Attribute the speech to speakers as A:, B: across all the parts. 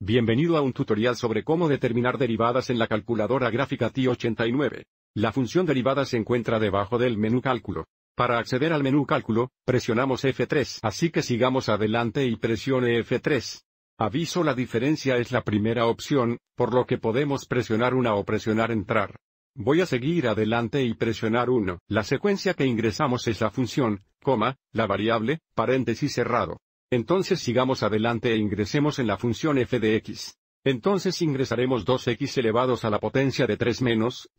A: Bienvenido a un tutorial sobre cómo determinar derivadas en la calculadora gráfica TI-89. La función derivada se encuentra debajo del menú cálculo. Para acceder al menú cálculo, presionamos F3, así que sigamos adelante y presione F3. Aviso la diferencia es la primera opción, por lo que podemos presionar una o presionar entrar. Voy a seguir adelante y presionar 1. La secuencia que ingresamos es la función, coma, la variable, paréntesis cerrado. Entonces sigamos adelante e ingresemos en la función f de x. Entonces ingresaremos 2x elevados a la potencia de 3 menos.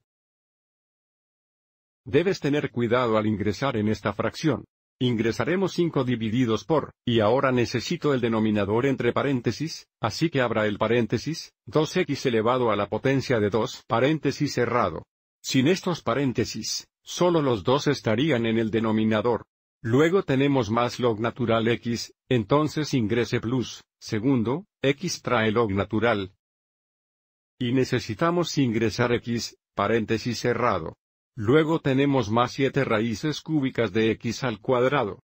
A: Debes tener cuidado al ingresar en esta fracción. Ingresaremos 5 divididos por, y ahora necesito el denominador entre paréntesis, así que habrá el paréntesis, 2x elevado a la potencia de 2, paréntesis cerrado. Sin estos paréntesis, solo los dos estarían en el denominador. Luego tenemos más log natural x, entonces ingrese plus, segundo, x trae log natural. Y necesitamos ingresar x, paréntesis cerrado. Luego tenemos más 7 raíces cúbicas de x al cuadrado.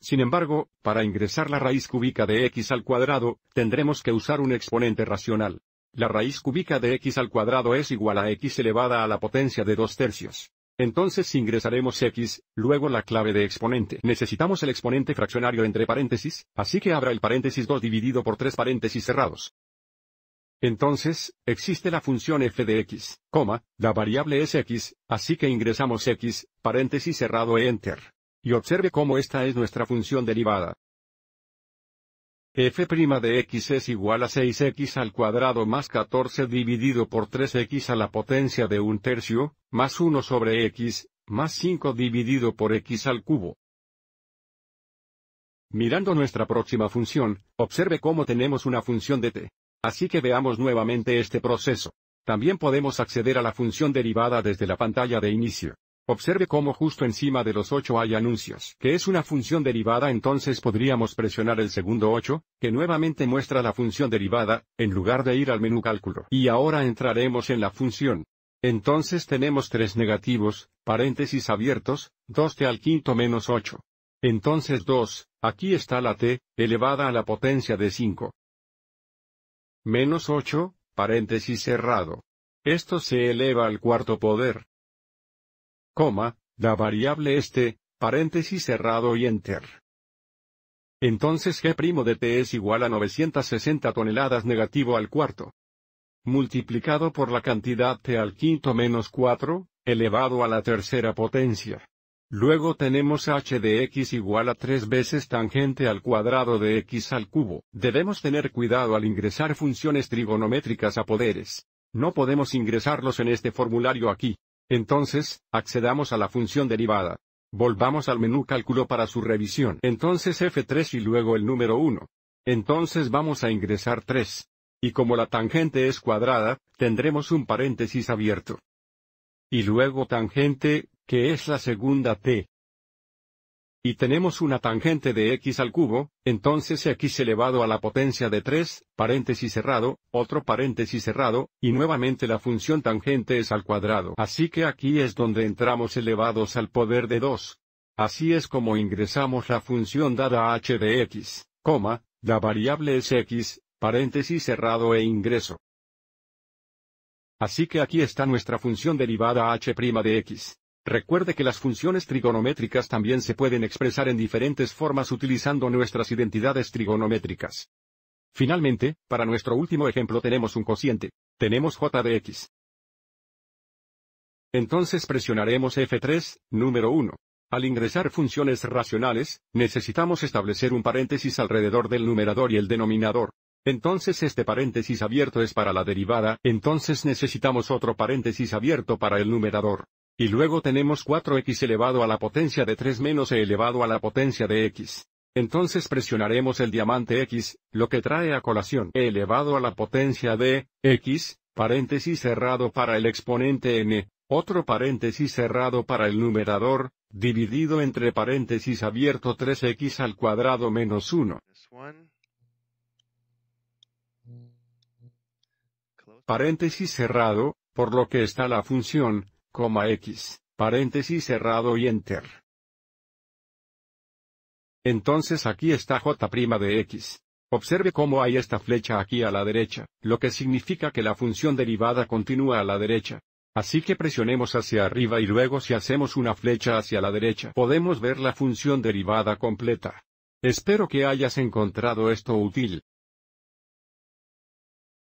A: Sin embargo, para ingresar la raíz cúbica de x al cuadrado, tendremos que usar un exponente racional. La raíz cúbica de x al cuadrado es igual a x elevada a la potencia de 2 tercios. Entonces ingresaremos x, luego la clave de exponente. Necesitamos el exponente fraccionario entre paréntesis, así que abra el paréntesis 2 dividido por 3 paréntesis cerrados. Entonces, existe la función f de x, coma, la variable es x, así que ingresamos x, paréntesis cerrado e enter. Y observe cómo esta es nuestra función derivada f' de x es igual a 6x al cuadrado más 14 dividido por 3x a la potencia de un tercio, más 1 sobre x, más 5 dividido por x al cubo. Mirando nuestra próxima función, observe cómo tenemos una función de t. Así que veamos nuevamente este proceso. También podemos acceder a la función derivada desde la pantalla de inicio. Observe cómo justo encima de los 8 hay anuncios, que es una función derivada entonces podríamos presionar el segundo 8, que nuevamente muestra la función derivada, en lugar de ir al menú cálculo. Y ahora entraremos en la función. Entonces tenemos tres negativos, paréntesis abiertos, 2 t al quinto menos 8. Entonces 2, aquí está la t, elevada a la potencia de 5. Menos 8, paréntesis cerrado. Esto se eleva al cuarto poder, coma, la variable este, paréntesis cerrado y enter. Entonces g' de t es igual a 960 toneladas negativo al cuarto. Multiplicado por la cantidad t al quinto menos 4, elevado a la tercera potencia. Luego tenemos h de x igual a 3 veces tangente al cuadrado de x al cubo. Debemos tener cuidado al ingresar funciones trigonométricas a poderes. No podemos ingresarlos en este formulario aquí. Entonces, accedamos a la función derivada. Volvamos al menú cálculo para su revisión. Entonces F3 y luego el número 1. Entonces vamos a ingresar 3. Y como la tangente es cuadrada, tendremos un paréntesis abierto. Y luego tangente, que es la segunda t y tenemos una tangente de x al cubo, entonces x elevado a la potencia de 3, paréntesis cerrado, otro paréntesis cerrado, y nuevamente la función tangente es al cuadrado. Así que aquí es donde entramos elevados al poder de 2. Así es como ingresamos la función dada h de x, coma, la variable es x, paréntesis cerrado e ingreso. Así que aquí está nuestra función derivada h' de x. Recuerde que las funciones trigonométricas también se pueden expresar en diferentes formas utilizando nuestras identidades trigonométricas. Finalmente, para nuestro último ejemplo tenemos un cociente. Tenemos j de x. Entonces presionaremos F3, número 1. Al ingresar funciones racionales, necesitamos establecer un paréntesis alrededor del numerador y el denominador. Entonces este paréntesis abierto es para la derivada, entonces necesitamos otro paréntesis abierto para el numerador. Y luego tenemos 4x elevado a la potencia de 3 menos e elevado a la potencia de x. Entonces presionaremos el diamante x, lo que trae a colación e elevado a la potencia de x, paréntesis cerrado para el exponente n, otro paréntesis cerrado para el numerador, dividido entre paréntesis abierto 3x al cuadrado menos 1. Paréntesis cerrado, por lo que está la función, coma X, paréntesis cerrado y Enter. Entonces aquí está J' de X. Observe cómo hay esta flecha aquí a la derecha, lo que significa que la función derivada continúa a la derecha. Así que presionemos hacia arriba y luego si hacemos una flecha hacia la derecha podemos ver la función derivada completa. Espero que hayas encontrado esto útil.